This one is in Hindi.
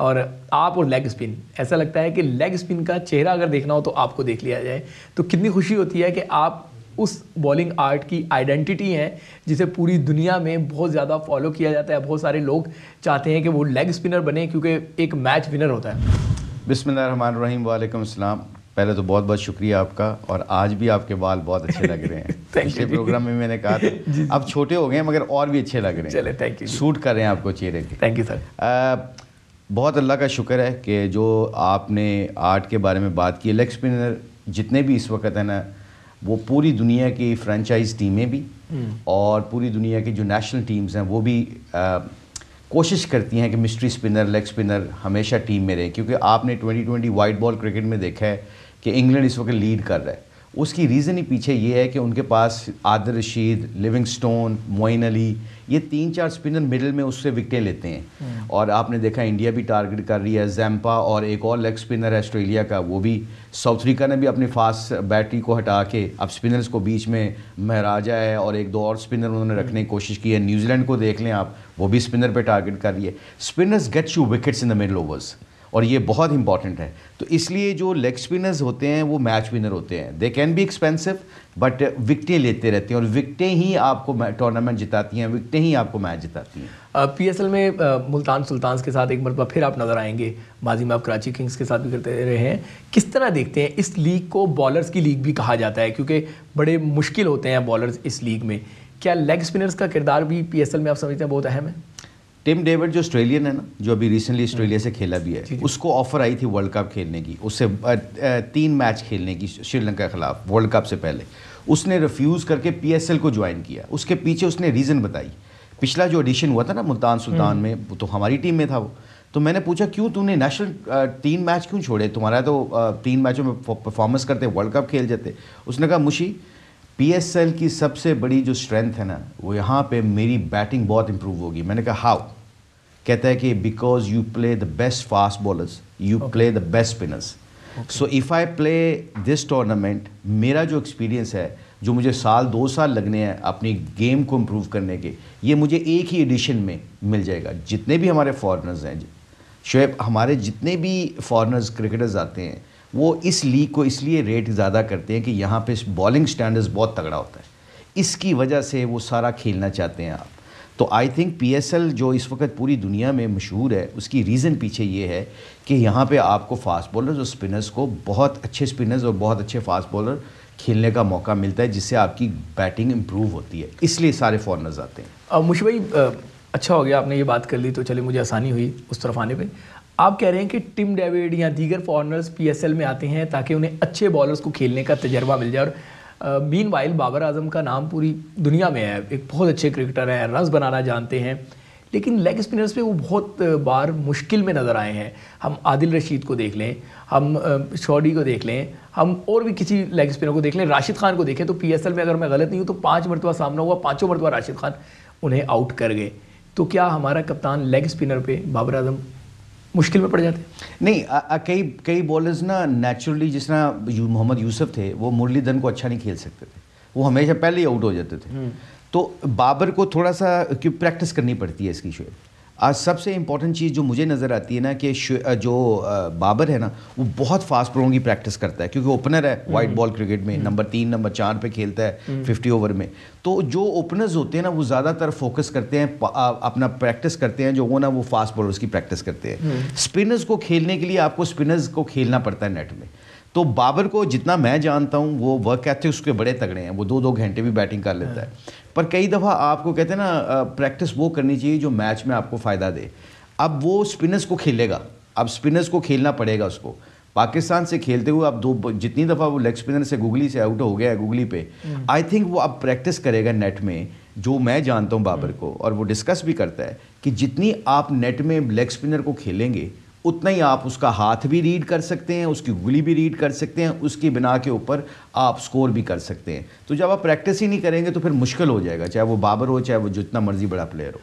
और आप और लेग स्पिन ऐसा लगता है कि लेग स्पिन का चेहरा अगर देखना हो तो आपको देख लिया जाए तो कितनी खुशी होती है कि आप उस बॉलिंग आर्ट की आइडेंटिटी है जिसे पूरी दुनिया में बहुत ज़्यादा फॉलो किया जाता है बहुत सारे लोग चाहते हैं कि वो लेग स्पिनर बने क्योंकि एक मैच विनर होता है बिसमीम वालेकुम अस्सलाम पहले तो बहुत बहुत शुक्रिया आपका और आज भी आपके बाल बहुत अच्छे लग रहे हैं पिछले प्रोग्राम में मैंने कहा था अब छोटे हो गए मगर और भी अच्छे लग रहे हैं चले थैंक यू सूट कर रहे हैं आपको चेहरे के थैंक यू सर बहुत अल्लाह का शुक्र है कि जो आपने आर्ट के बारे में बात की लेग स्पिनर जितने भी इस वक्त है ना वो पूरी दुनिया की फ्रेंचाइज टीमें भी हम्म। और पूरी दुनिया की जो नेशनल टीम्स हैं वो भी आ, कोशिश करती हैं कि मिस्ट्री स्पिनर लेग स्पिनर हमेशा टीम में रहे क्योंकि आपने 2020 वाइट बॉल क्रिकेट में देखा है कि इंग्लैंड इस वक्त लीड कर रहा है उसकी रीज़न ही पीछे ये है कि उनके पास आदर रशीद लिविंग स्टोन मोइन अली ये तीन चार स्पिनर मिडिल में उससे विकटें लेते हैं हम्म। और आपने देखा इंडिया भी टारगेट कर रही है जैम्पा और एक और लेग स्पिनर है ऑस्ट्रेलिया का वो भी साउथ अफ्रीका ने भी अपनी फास्ट बैटरी को हटा के अब स्पिनर्स को बीच में महराजा है और एक दो और स्पिनर उन्होंने हम्म। रखने की कोशिश की है न्यूजीलैंड को देख लें आप वो भी स्पिनर पर टारगेट कर रही है spinners gets you wickets in the middle overs और ये बहुत इंपॉर्टेंट है तो इसलिए जो लेग स्पिनर्स होते हैं वो मैच विनर होते हैं they can be expensive but विकटें लेते रहते हैं और विकटें ही आपको टूर्नामेंट जिताती हैं विकटें ही आपको मैच जिताती हैं पी एस एल में मुल्तान सुल्तान के साथ एक मरतबा फिर आप नज़र आएंगे माजी में आप कराची किंग्स के साथ भी करते रहे हैं किस तरह देखते हैं इस लीग को बॉलर्स की लीग भी कहा जाता है क्योंकि बड़े मुश्किल होते हैं बॉलर्स इस लीग में क्या लेग स्पिनर्स का किरदार भी पी एस एल में आप समझते हैं बहुत अहम है टिम डेविड जो ऑस्ट्रेलियन है ना जो अभी रिसेंटली हम्म। ऑस्ट्रेलिया से खेला भी है उसको ऑफर आई थी वर्ल्ड कप खेलने की उससे तीन मैच खेलने की श्रीलंका के खिलाफ वर्ल्ड कप से पहले उसने रिफ्यूज़ करके पीएसएल को ज्वाइन किया उसके पीछे उसने रीज़न बताई पिछला जो एडिशन हुआ था ना मुल्तान सुल्तान हम्म। में वो तो हमारी टीम में था वो तो मैंने पूछा क्यों तूने नेशनल तीन मैच क्यों छोड़े तुम्हारा तो तीन मैचों में परफॉर्मेंस करते वर्ल्ड कप खेल जाते उसने कहा मुशी पी की सबसे बड़ी जो स्ट्रेंथ है ना वो यहाँ पे मेरी बैटिंग बहुत इंप्रूव होगी मैंने कहा हाउ कहता है कि because you play the best fast bowlers you play the best spinners so if I play this tournament मेरा जो एक्सपीरियंस है जो मुझे साल दो साल लगने हैं अपनी गेम को इम्प्रूव करने के ये मुझे एक ही एडिशन में मिल जाएगा जितने भी हमारे फॉरनर्स हैं शुएब हमारे जितने भी फॉरनर्स क्रिकेटर्स आते हैं वो इस लीग को इसलिए रेट ज़्यादा करते हैं कि यहाँ पे बॉलिंग स्टैंडर्ड्स बहुत तगड़ा होता है इसकी वजह से वो सारा खेलना चाहते हैं आप तो आई थिंक एल जो इस वक्त पूरी दुनिया में मशहूर है उसकी रीज़न पीछे ये है कि यहाँ पे आपको फास्ट बॉलर और स्पिनर्स को बहुत अच्छे स्पिनर्स और बहुत अच्छे फास्ट बॉलर खेलने का मौका मिलता है जिससे आपकी बैटिंग इम्प्रूव होती है इसलिए सारे फॉरनर्स आते हैं मुझे भाई अच्छा हो गया आपने ये बात कर ली तो चले मुझे आसानी हुई उस तरफ आने पर आप कह रहे हैं कि टिम डेविड या दीगर फॉरनर्स एल में आते हैं ताकि उन्हें अच्छे बॉलर्स को खेलने का तजर्बा मिल जाए और मीन वाइल बाबर आजम का नाम पूरी दुनिया में है एक बहुत अच्छे क्रिकेटर हैं रन बनाना जानते हैं लेकिन लेग स्पिनर्स पे वो बहुत बार मुश्किल में नज़र आए हैं हम आदिल रशीद को देख लें हम शॉडी को देख लें हम और भी किसी लेग स्पिनर को देख लें राशिद खान को देखें तो पी में अगर मैं गलत नहीं हूँ तो पाँच मरतबा सामना हुआ पाँचों मरतबा राशिद खान उन्हें आउट कर गए तो क्या हमारा कप्तान लेग स्पिनर पे बाबर आजम मुश्किल में पड़ जाते नहीं आ, आ, कई कई बॉलर्स ना नेचुरली जिस तरह यू, मोहम्मद यूसुफ थे वो धन को अच्छा नहीं खेल सकते थे वो हमेशा पहले ही आउट हो जाते थे हम्म। तो बाबर को थोड़ा सा प्रैक्टिस करनी पड़ती है इसकी शोएब आज सबसे इंपॉर्टेंट चीज़ जो मुझे नज़र आती है ना कि जो बाबर है ना वो बहुत फास्ट बॉलों की प्रैक्टिस करता है क्योंकि ओपनर है वाइट बॉल क्रिकेट में नंबर हम्म। तीन नंबर चार पे खेलता है फिफ्टी हम्म। ओवर में तो जो ओपनर्स होते हैं ना वो ज़्यादातर फोकस करते हैं अपना प्रैक्टिस करते हैं जो वो ना वो फास्ट बॉलर्स की प्रैक्टिस करते हैं स्पिनर्स हम्म। को खेलने के लिए आपको स्पिनर्स को खेलना पड़ता है नेट में तो बाबर को जितना मैं जानता हूँ वो वर्क कहते हैं उसके बड़े तगड़े हैं वो दो दो घंटे भी बैटिंग कर लेता है हाँ। पर कई दफ़ा आपको कहते हैं ना प्रैक्टिस वो करनी चाहिए जो मैच में आपको फ़ायदा दे अब वो स्पिनर्स को खेलेगा अब स्पिनर्स को खेलना पड़ेगा उसको पाकिस्तान से खेलते हुए आप दो जितनी दफ़ा वो लेग स्पिनर से गुगली से आउट हो गया है गुगली पे आई हम्म। थिंक वो अब प्रैक्टिस करेगा नेट में जो मैं जानता हूँ बाबर हम्म। को और वो डिस्कस भी करता है कि जितनी आप नेट में लेग स्पिनर को खेलेंगे उतना ही आप उसका हाथ भी रीड कर सकते हैं उसकी उंगली भी रीड कर सकते हैं उसकी बिना के ऊपर आप स्कोर भी कर सकते हैं तो जब आप प्रैक्टिस ही नहीं करेंगे तो फिर मुश्किल हो जाएगा चाहे वो बाबर हो चाहे वो जितना मर्ज़ी बड़ा प्लेयर हो